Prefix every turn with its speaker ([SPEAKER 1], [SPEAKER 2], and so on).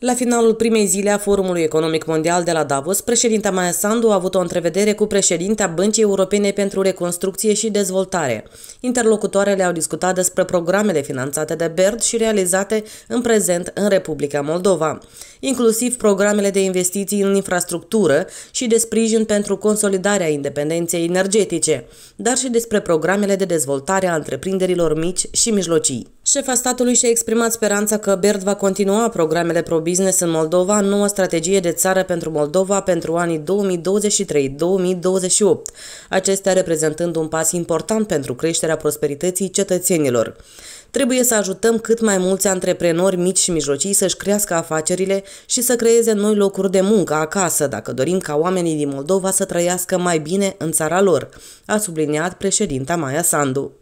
[SPEAKER 1] La finalul primei zile a Forumului Economic Mondial de la Davos, președinta Maia Sandu a avut o întrevedere cu președintea Băncii Europene pentru Reconstrucție și Dezvoltare. Interlocutoarele au discutat despre programele finanțate de BERD și realizate în prezent în Republica Moldova, inclusiv programele de investiții în infrastructură și de sprijin pentru consolidarea independenței energetice, dar și despre programele de dezvoltare a întreprinderilor mici și mijlocii. Șefa statului și-a exprimat speranța că BERD va continua programele pro-business în Moldova în noua strategie de țară pentru Moldova pentru anii 2023-2028, acestea reprezentând un pas important pentru creșterea prosperității cetățenilor. Trebuie să ajutăm cât mai mulți antreprenori mici și mijlocii să-și crească afacerile și să creeze noi locuri de muncă acasă, dacă dorim ca oamenii din Moldova să trăiască mai bine în țara lor, a subliniat președinta Maia Sandu.